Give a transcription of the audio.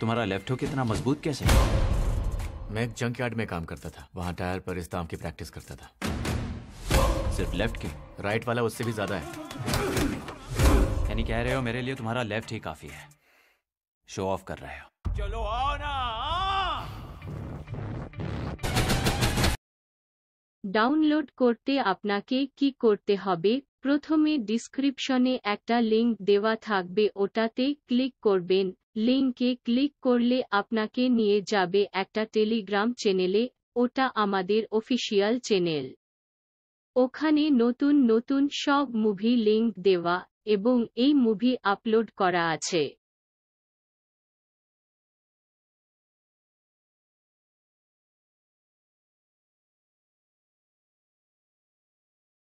तुम्हारा लेफ्ट हो इतना मजबूत कैसे मैं एक जंक यार्ड में काम करता था वहाँ टायर पर इस दाम की प्रैक्टिस करता था सिर्फ लेफ्ट के राइट वाला उससे भी ज्यादा है यानी कह रहे हो मेरे लिए तुम्हारा लेफ्ट ही काफी है शो ऑफ कर रहे हो चलो आओ ना ডাউনলোড করতে আপনাকে কি করতে হবে প্রথমে ডিসক্রিপশনে একটা লিঙ্ক দেওয়া থাকবে ওটাতে ক্লিক করবেন লিঙ্কে ক্লিক করলে আপনাকে নিয়ে যাবে একটা টেলিগ্রাম চ্যানেলে ওটা আমাদের অফিসিয়াল চ্যানেল ওখানে নতুন নতুন সব মুভি লিঙ্ক দেওয়া এবং এই মুভি আপলোড করা আছে